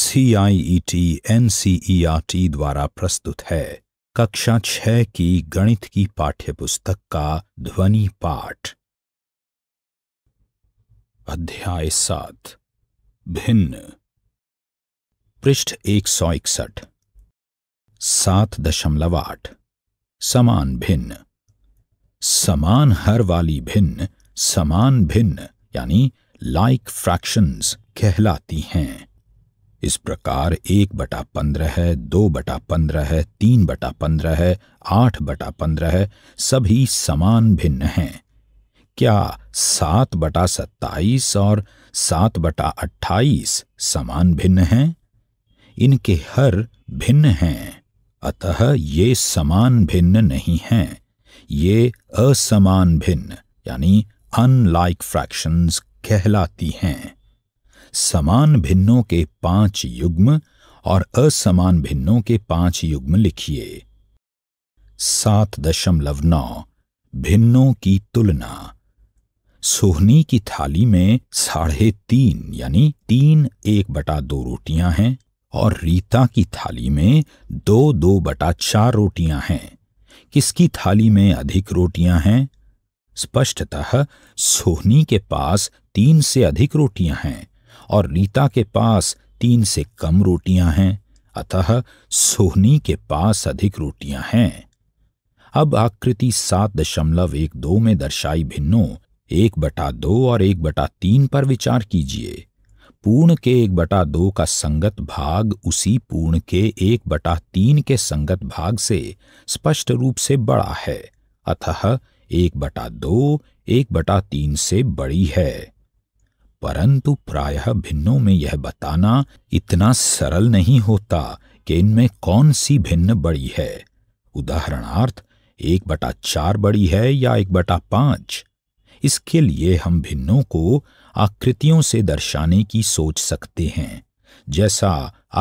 CIET NCERT e e द्वारा प्रस्तुत है कक्षा छह की गणित की पाठ्यपुस्तक का ध्वनि पाठ अध्याय सात भिन्न पृष्ठ एक सौ इकसठ सात दशमलव आठ समान भिन्न समान हर वाली भिन्न समान भिन्न यानी लाइक फ्रैक्शंस कहलाती हैं इस प्रकार एक बटा पंद्रह है दो बटा पंद्रह है तीन बटा पंद्रह है आठ बटा पंद्रह है सभी समान भिन्न हैं क्या सात बटा सत्ताईस और सात बटा अट्ठाईस समान भिन्न हैं इनके हर भिन्न हैं अतः ये समान भिन्न नहीं हैं ये असमान भिन्न यानी अनलाइक फ्रैक्शंस कहलाती हैं समान भिन्नों के पांच युग्म और असमान भिन्नों के पांच युग्म लिखिए सात दशमलव नौ भिन्नों की तुलना सोहनी की थाली में साढ़े तीन यानी तीन एक बटा दो रोटियां हैं और रीता की थाली में दो दो बटा चार रोटियां हैं किसकी थाली में अधिक रोटियां हैं स्पष्टतः सोहनी के पास तीन से अधिक रोटियां हैं और रीता के पास तीन से कम रोटियां हैं अतः सोहनी के पास अधिक रोटियां हैं अब आकृति सात दशमलव एक दो में दर्शाई भिन्नों एक बटा दो और एक बटा तीन पर विचार कीजिए पूर्ण के एक बटा दो का संगत भाग उसी पूर्ण के एक बटा तीन के संगत भाग से स्पष्ट रूप से बड़ा है अतः एक बटा दो एक बटा तीन से बड़ी है परंतु प्रायः भिन्नों में यह बताना इतना सरल नहीं होता कि इनमें कौन सी भिन्न बड़ी है उदाहरणार्थ एक बटा चार बड़ी है या एक बटा पांच इसके लिए हम भिन्नों को आकृतियों से दर्शाने की सोच सकते हैं जैसा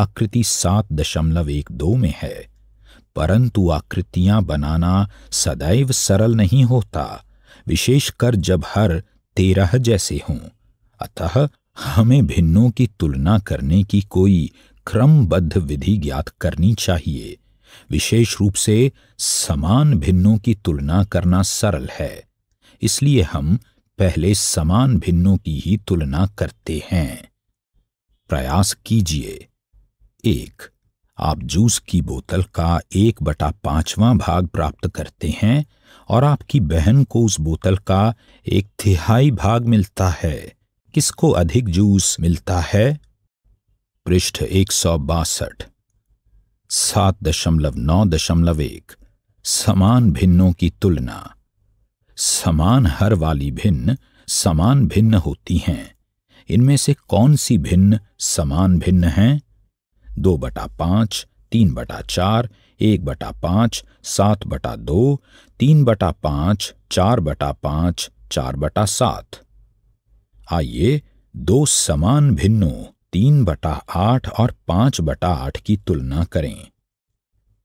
आकृति सात दशमलव एक दो में है परंतु आकृतियां बनाना सदैव सरल नहीं होता विशेषकर जब हर तेरह जैसे हों अतः हमें भिन्नों की तुलना करने की कोई क्रमबद्ध विधि ज्ञात करनी चाहिए विशेष रूप से समान भिन्नों की तुलना करना सरल है इसलिए हम पहले समान भिन्नों की ही तुलना करते हैं प्रयास कीजिए एक आप जूस की बोतल का एक बटा पांचवा भाग प्राप्त करते हैं और आपकी बहन को उस बोतल का एक तिहाई भाग मिलता है किसको अधिक जूस मिलता है पृष्ठ एक सौ बासठ सात दशमलव नौ दशमलव एक समान भिन्नों की तुलना समान हर वाली भिन्न समान भिन्न होती हैं इनमें से कौन सी भिन्न समान भिन्न हैं दो बटा पांच तीन बटा चार एक बटा पांच सात बटा दो तीन बटा पांच चार बटा पांच चार बटा सात आइए दो समान भिन्नों तीन बटा आठ और पांच बटा आठ की तुलना करें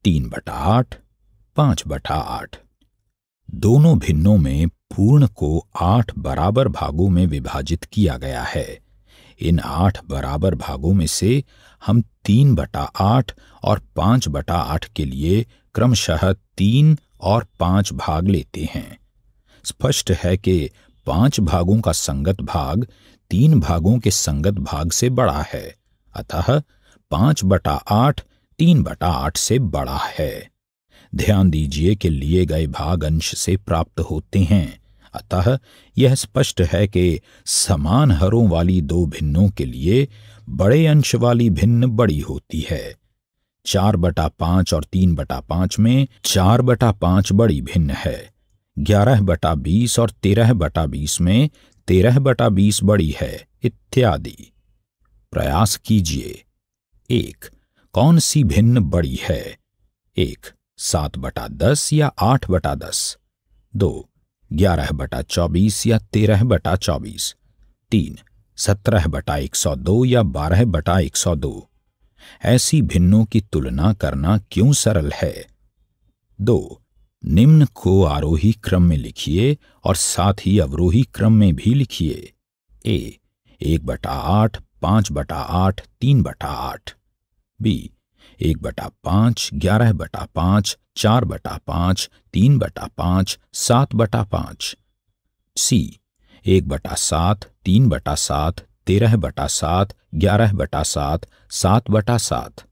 तीन बटा आठ पांच बटा आठ दोनों भिन्नों में पूर्ण को आठ बराबर भागों में विभाजित किया गया है इन आठ बराबर भागों में से हम तीन बटा आठ और पांच बटा आठ के लिए क्रमशः तीन और पांच भाग लेते हैं स्पष्ट है कि पांच भागों का संगत भाग तीन भागों के संगत भाग से बड़ा है अतः पांच बटा आठ तीन बटा आठ से बड़ा है ध्यान दीजिए कि लिए गए भाग अंश से प्राप्त होते हैं अतः यह स्पष्ट है कि समान हरों वाली दो भिन्नों के लिए बड़े अंश वाली भिन्न बड़ी होती है चार बटा पांच और तीन बटा पांच में चार बटा पांच बड़ी भिन्न है ग्यारह बटा बीस और तेरह बटा बीस में तेरह बटा बीस बड़ी है इत्यादि प्रयास कीजिए एक कौन सी भिन्न बड़ी है एक सात बटा दस या आठ बटा दस दो ग्यारह बटा चौबीस या तेरह बटा चौबीस तीन सत्रह बटा एक सौ दो या बारह बटा एक सौ दो ऐसी भिन्नों की तुलना करना क्यों सरल है दो निम्न को आरोही क्रम में लिखिए और साथ ही अवरोही क्रम में भी लिखिए ए एक बटा आठ पांच बटा आठ तीन बटा आठ बी एक बटा पांच ग्यारह बटा पांच चार बटा पांच तीन बटा पांच सात बटा पांच सी एक बटा सात तीन बटा सात तेरह बटा सात ग्यारह बटा सात सात बटा सात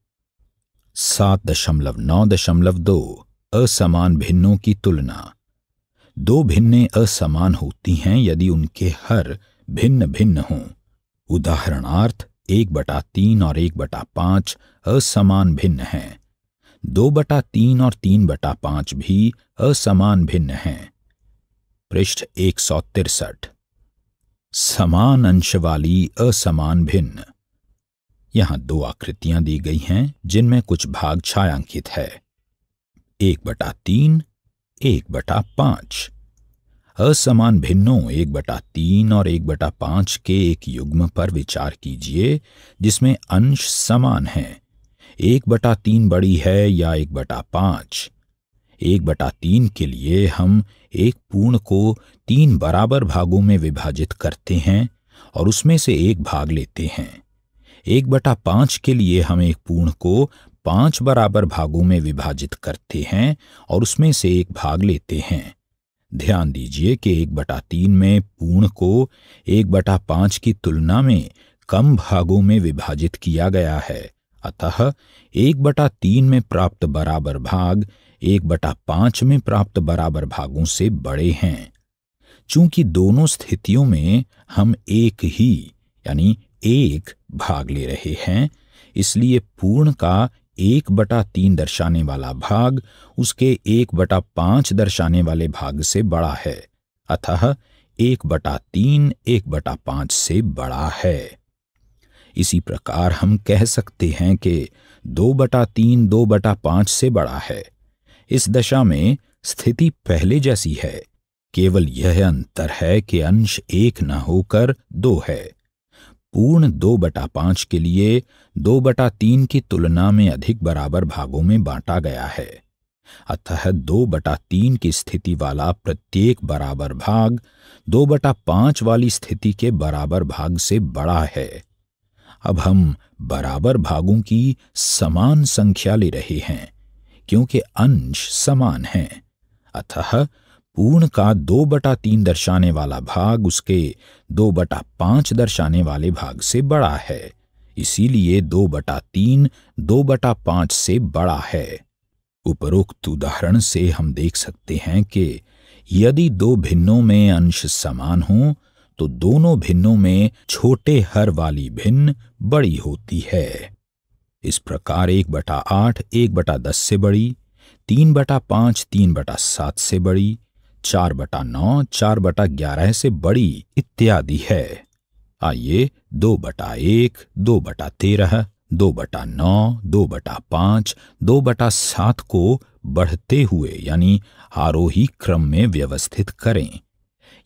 सात दशमलव नौ दशमलव दो असमान भिन्नों की तुलना दो भिन्ने असमान होती हैं यदि उनके हर भिन्न भिन्न हों उदाहरणार्थ एक बटा तीन और एक बटा पांच असमान भिन्न हैं दो बटा तीन और तीन बटा पांच भी असमान भिन्न हैं पृष्ठ एक सौ तिरसठ समान अंश वाली असमान भिन्न यहां दो आकृतियां दी गई हैं जिनमें कुछ भाग छायांकित है एक बटा तीन एक बटा पांच असमान भिन्नों एक बटा तीन और एक बटा पांच के एक युग्म पर विचार कीजिए जिसमें अंश समान है एक बटा तीन बड़ी है या एक बटा पांच एक बटा तीन के लिए हम एक पूर्ण को तीन बराबर भागों में विभाजित करते हैं और उसमें से एक भाग लेते हैं एक बटा पांच के लिए हम एक पूर्ण को पांच बराबर भागों में विभाजित करते हैं और उसमें से एक भाग लेते हैं ध्यान दीजिए कि एक बटा तीन में पूर्ण को एक बटा पांच की तुलना में कम भागों में विभाजित किया गया है अतः एक बटा तीन में प्राप्त बराबर भाग एक बटा पांच में प्राप्त बराबर भागों से बड़े हैं चूंकि दोनों स्थितियों में हम एक ही यानी एक भाग ले रहे हैं इसलिए पूर्ण का एक बटा तीन दर्शाने वाला भाग उसके एक बटा पांच दर्शाने वाले भाग से बड़ा है अतः एक बटा तीन एक बटा पांच से बड़ा है इसी प्रकार हम कह सकते हैं कि दो बटा तीन दो बटा पांच से बड़ा है इस दशा में स्थिति पहले जैसी है केवल यह अंतर है कि अंश एक न होकर दो है पूर्ण दो बटा पांच के लिए दो बटा तीन की तुलना में अधिक बराबर भागों में बांटा गया है अतः दो बटा तीन की स्थिति वाला प्रत्येक बराबर भाग दो बटा पांच वाली स्थिति के बराबर भाग से बड़ा है अब हम बराबर भागों की समान संख्या ले रहे हैं क्योंकि अंश समान है अतः पूर्ण का दो बटा तीन दर्शाने वाला भाग उसके दो बटा पांच दर्शाने वाले भाग से बड़ा है इसीलिए दो बटा तीन दो बटा पांच से बड़ा है उपरोक्त उदाहरण से हम देख सकते हैं कि यदि दो भिन्नों में अंश समान हो तो दोनों भिन्नों में छोटे हर वाली भिन्न बड़ी होती है इस प्रकार एक बटा आठ एक बटा दस से बड़ी तीन बटा पांच तीन बटा सात से बड़ी चार बटा नौ चार बटा ग्यारह से बड़ी इत्यादि है आइए दो बटा एक दो बटा तेरह दो बटा नौ दो बटा पांच दो बटा सात को बढ़ते हुए यानी आरोही क्रम में व्यवस्थित करें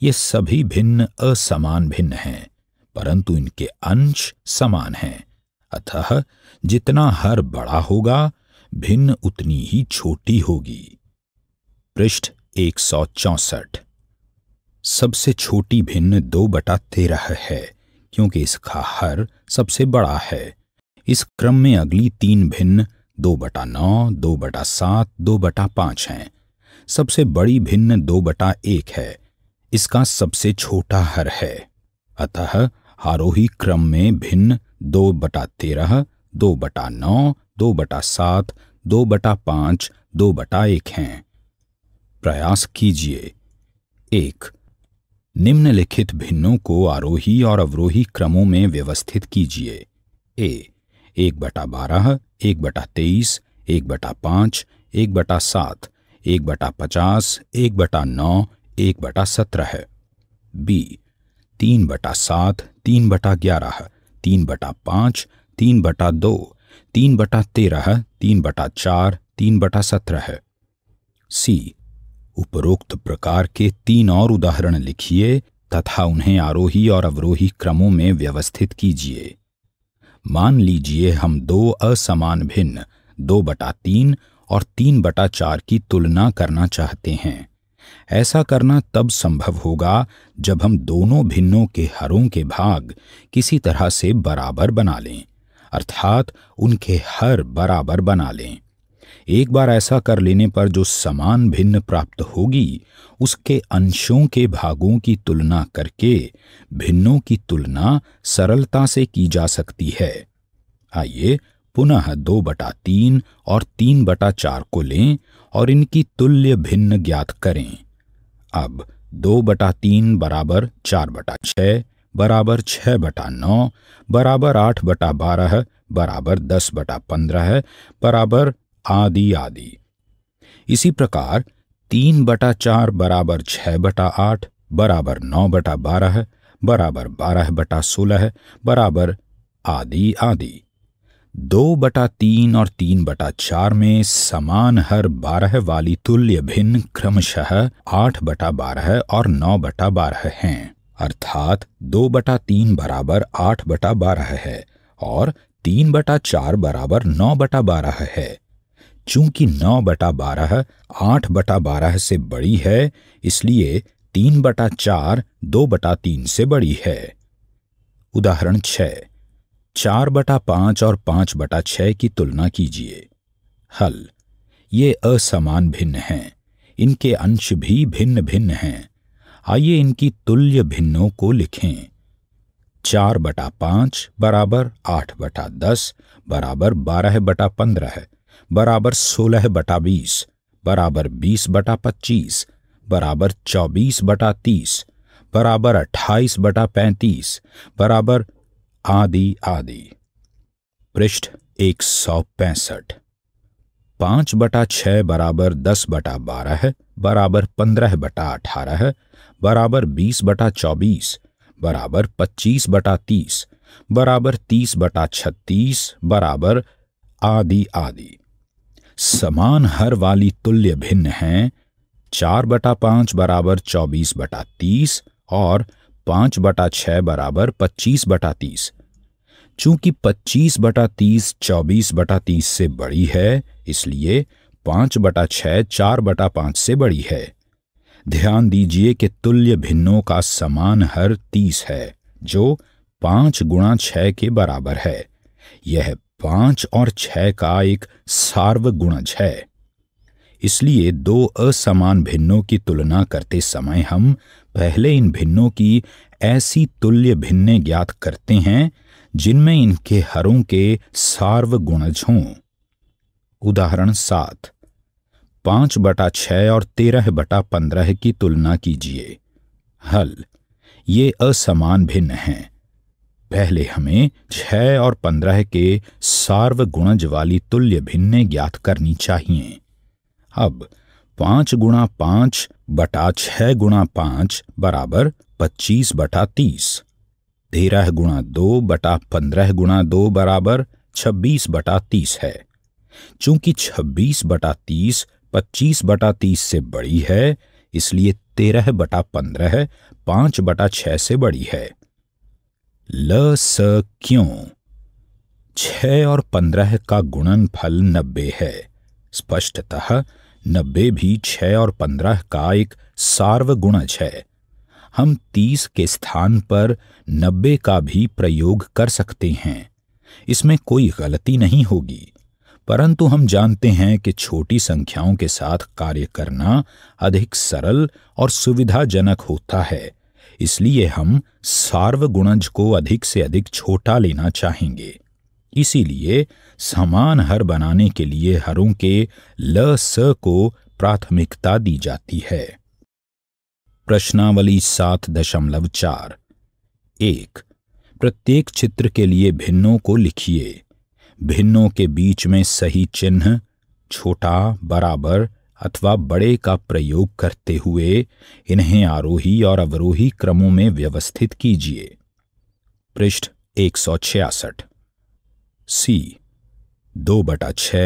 ये सभी भिन्न असमान भिन्न हैं परंतु इनके अंश समान हैं अतः जितना हर बड़ा होगा भिन्न उतनी ही छोटी होगी पृष्ठ एक सौ चौसठ सबसे छोटी भिन्न दो बटा तेरह है क्योंकि इसका हर सबसे बड़ा है इस क्रम में अगली तीन भिन्न दो बटा नौ दो बटा सात दो बटा पांच हैं सबसे बड़ी भिन्न दो बटा एक है इसका सबसे छोटा हर है अतः आरोही क्रम में भिन्न दो बटा तेरह दो बटा नौ दो बटा सात दो बटा पांच दो बटा एक हैं प्रयास कीजिए एक निम्नलिखित भिन्नों को आरोही और अवरोही क्रमों में व्यवस्थित कीजिए ए एक बटा बारह एक बटा तेईस एक बटा पांच एक बटा सात एक बटा पचास एक बटा नौ एक बटा सत्रह बी तीन बटा सात तीन बटा ग्यारह तीन बटा पांच तीन बटा दो तीन बटा तेरह तीन बटा चार तीन बटा सत्रह सी उपरोक्त प्रकार के तीन और उदाहरण लिखिए तथा उन्हें आरोही और अवरोही क्रमों में व्यवस्थित कीजिए मान लीजिए हम दो असमान भिन्न दो बटा तीन और तीन बटा चार की तुलना करना चाहते हैं ऐसा करना तब संभव होगा जब हम दोनों भिन्नों के हरों के भाग किसी तरह से बराबर बना लें अर्थात उनके हर बराबर बना लें एक बार ऐसा कर लेने पर जो समान भिन्न प्राप्त होगी उसके अंशों के भागों की तुलना करके भिन्नों की तुलना सरलता से की जा सकती है आइए पुनः दो बटा तीन और तीन बटा चार को लें और इनकी तुल्य भिन्न ज्ञात करें अब दो बटा तीन बराबर चार बटा छः बराबर छः बटा नौ बराबर आठ बटा बारह बराबर दस बटा पंद्रह बराबर आदि आदि इसी प्रकार तीन बटा चार बराबर छह बटा आठ बराबर नौ बटा बारह बराबर बारह बटा सोलह बराबर आदि आदि दो बटा तीन और तीन बटा चार में समान हर बारह वाली तुल्य भिन्न क्रमशः आठ बटा बारह और नौ बटा बारह हैं अर्थात दो बटा तीन बराबर आठ बटा बारह है और तीन बटा चार बराबर नौ बटा बारह है चूंकि नौ बटा बारह आठ बटा बारह से बड़ी है इसलिए तीन बटा चार दो बटा तीन से बड़ी है उदाहरण छ चार बटा पांच और पांच बटा छह की तुलना कीजिए हल ये असमान भिन्न हैं इनके अंश भी भिन्न भिन्न हैं आइए इनकी तुल्य भिन्नों को लिखें चार बटा पांच बराबर आठ बटा दस बराबर बारह बटा पंद्रह बराबर सोलह बटा बीस बराबर बीस बटा पच्चीस बराबर चौबीस बटा तीस बराबर अट्ठाईस बटा पैंतीस बराबर आदि आदि पृष्ठ एक सौ पैंसठ पांच बटा छह बराबर दस बटा बारह बराबर पंद्रह बटा अठारह बराबर बीस बटा चौबीस बराबर पच्चीस बटा तीस बराबर तीस बटा छत्तीस बराबर आदि आदि समान हर वाली तुल्य भिन्न हैं चार बटा पांच बराबर चौबीस बटा तीस और पांच बटा छह बराबर पच्चीस बटा तीस चूंकि पच्चीस बटा तीस चौबीस बटा तीस से बड़ी है इसलिए पांच बटा छह चार बटा पांच से बड़ी है ध्यान दीजिए कि तुल्य भिन्नों का समान हर तीस है जो पांच गुणा छह के बराबर है यह पांच और छह का एक सार्वगुणज है इसलिए दो असमान भिन्नों की तुलना करते समय हम पहले इन भिन्नों की ऐसी तुल्य भिन्ने ज्ञात करते हैं जिनमें इनके हरों के सार्वगुणज हों उदाहरण सात पांच बटा छ और तेरह बटा पंद्रह की तुलना कीजिए हल ये असमान भिन्न हैं पहले हमें छह और पंद्रह के सार्वगुणज वाली तुल्य भिन्ने ज्ञात करनी चाहिए अब पांच गुणा पांच बटा छह गुणा पांच बराबर पच्चीस बटा तीस तेरह गुणा दो बटा पंद्रह गुणा दो बराबर छब्बीस बटा तीस है चूंकि छब्बीस बटा तीस पच्चीस बटा तीस से बड़ी है इसलिए तेरह बटा पंद्रह पांच बटा छह से बड़ी है ल स क्यों छ और पंद्रह का गुणन फल नब्बे है स्पष्टतः नब्बे भी छ और पंद्रह का एक सार्वगुणज है हम तीस के स्थान पर नब्बे का भी प्रयोग कर सकते हैं इसमें कोई गलती नहीं होगी परंतु हम जानते हैं कि छोटी संख्याओं के साथ कार्य करना अधिक सरल और सुविधाजनक होता है इसलिए हम सार्वगुणज को अधिक से अधिक छोटा लेना चाहेंगे इसीलिए समान हर बनाने के लिए हरों के ल स को प्राथमिकता दी जाती है प्रश्नावली सात दशमलव चार एक प्रत्येक चित्र के लिए भिन्नों को लिखिए भिन्नों के बीच में सही चिन्ह छोटा बराबर अथवा बड़े का प्रयोग करते हुए इन्हें आरोही और अवरोही क्रमों में व्यवस्थित कीजिए पृष्ठ एक सौ छियासठ सी दो बटा छ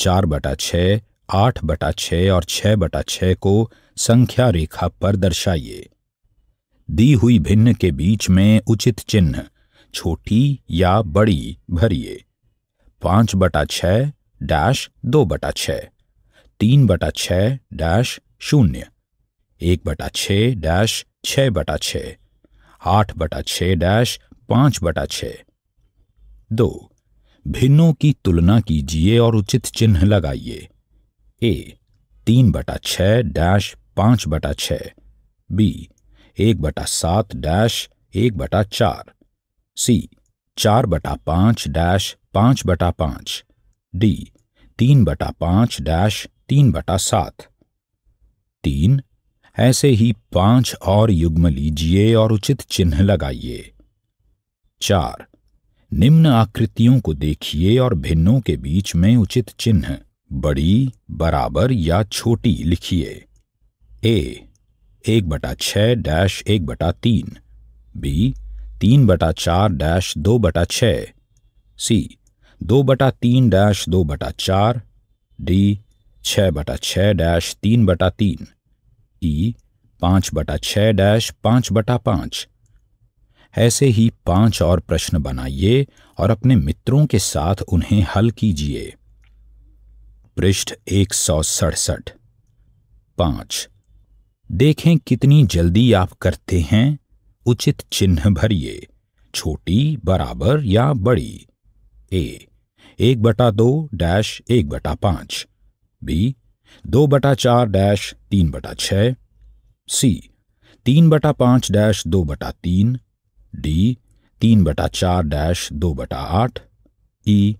चार बटा छ आठ बटा छ और छह बटा छ को संख्या रेखा पर दर्शाइए दी हुई भिन्न के बीच में उचित चिन्ह छोटी या बड़ी भरिए पांच बटा छ डैश दो बटा छ तीन बटा छ डैश शून्य एक बटा छ डैश छ बटा छ आठ बटा छ डैश पांच बटा छ दो भिन्नों की तुलना कीजिए और उचित चिन्ह लगाइए ए तीन बटा छ डैश पांच बटा छ बी एक बटा सात डैश एक बटा चार सी चार बटा पांच डैश पांच बटा पांच डी तीन बटा पांच डैश तीन बटा सात तीन ऐसे ही पांच और युग्म लीजिए और उचित चिन्ह लगाइए चार निम्न आकृतियों को देखिए और भिन्नों के बीच में उचित चिन्ह बड़ी बराबर या छोटी लिखिए ए एक बटा छह डैश एक बटा तीन बी तीन बटा चार डैश दो बटा छ सी दो बटा तीन डैश दो बटा चार डी छः बटा छः डैश तीन बटा तीन ई पांच बटा छः डैश पांच बटा पांच ऐसे ही पांच और प्रश्न बनाइए और अपने मित्रों के साथ उन्हें हल कीजिए पृष्ठ एक सौ सड़सठ पांच देखें कितनी जल्दी आप करते हैं उचित चिन्ह भरिए छोटी बराबर या बड़ी ए एक बटा दो डैश एक बटा पांच बी दो बटा चार डैश तीन बटा छ सी तीन बटा पांच डैश दो बटा तीन डी तीन बटा चार डैश दो बटा आठ ई e,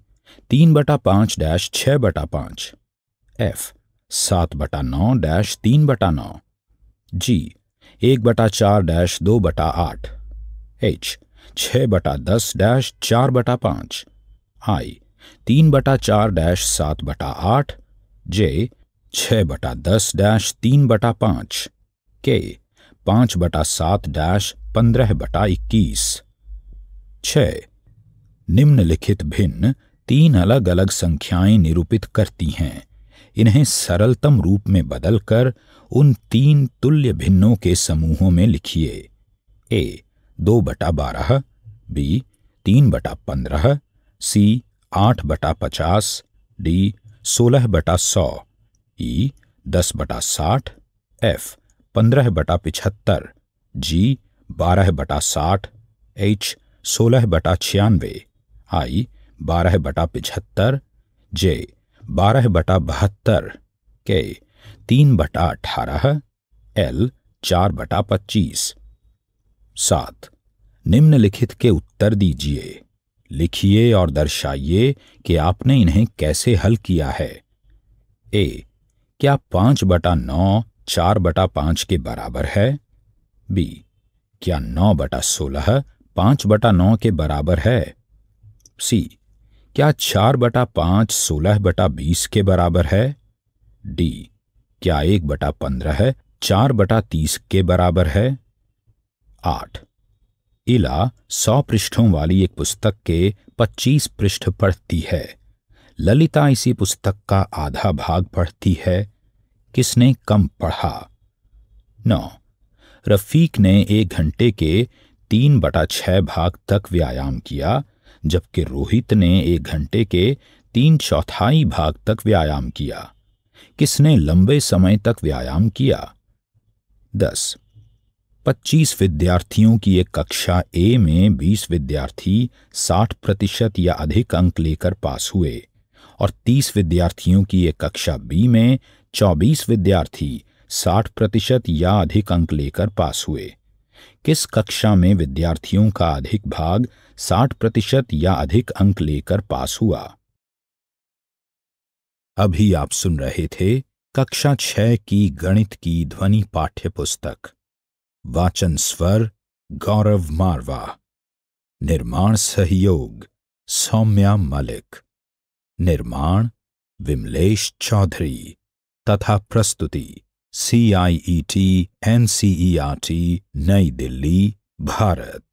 तीन बटा पांच डैश छ बटा पांच एफ सात बटा नौ डैश तीन बटा नौ जी एक बटा चार डैश दो बटा आठ एच छ बटा दस डैश चार बटा पांच आई तीन बटा चार डैश सात बटा आठ जे छः बटा दस डैश तीन बटा पांच के पांच बटा सात डैश पंद्रह बटा इक्कीस छ निम्नलिखित भिन्न तीन अलग अलग संख्याएं निरूपित करती हैं इन्हें सरलतम रूप में बदलकर उन तीन तुल्य भिन्नों के समूहों में लिखिए ए दो बटा बारह बी तीन बटा पंद्रह सी आठ बटा पचास डी सोलह बटा सौ ई दस बटा साठ एफ पंद्रह बटा पिछहत्तर जी बारह बटा साठ एच सोलह बटा छियानवे आई बारह बटा पिछहत्तर जे बारह बटा बहत्तर के तीन बटा अठारह एल चार बटा पच्चीस सात निम्नलिखित के उत्तर दीजिए लिखिए और दर्शाइए कि आपने इन्हें कैसे हल किया है ए क्या पांच बटा नौ चार बटा पांच के बराबर है बी क्या नौ बटा सोलह पांच बटा नौ के बराबर है सी क्या चार बटा पांच सोलह बटा बीस के बराबर है डी क्या एक बटा पंद्रह चार बटा तीस के बराबर है आठ इला सौ पृष्ठों वाली एक पुस्तक के पच्चीस पृष्ठ पढ़ती है ललिता इसी पुस्तक का आधा भाग पढ़ती है किसने कम पढ़ा नौ रफीक ने एक घंटे के तीन बटा छह भाग तक व्यायाम किया जबकि रोहित ने एक घंटे के तीन चौथाई भाग तक व्यायाम किया किसने लंबे समय तक व्यायाम किया दस 25 विद्यार्थियों की एक कक्षा ए में 20 विद्यार्थी 60 प्रतिशत या अधिक अंक लेकर पास हुए और 30 विद्यार्थियों की एक कक्षा बी में 24 विद्यार्थी 60 प्रतिशत या अधिक अंक लेकर पास हुए किस कक्षा में विद्यार्थियों का अधिक भाग 60 प्रतिशत या अधिक अंक लेकर पास हुआ अभी आप सुन रहे थे कक्षा छह की गणित की ध्वनि पाठ्य पुस्तक वाचन स्वर गौरव मारवा निर्माण सहयोग सौम्या मलिक निर्माण विमलेश चौधरी तथा प्रस्तुति C I E T N C E R T Nai Delhi Bharat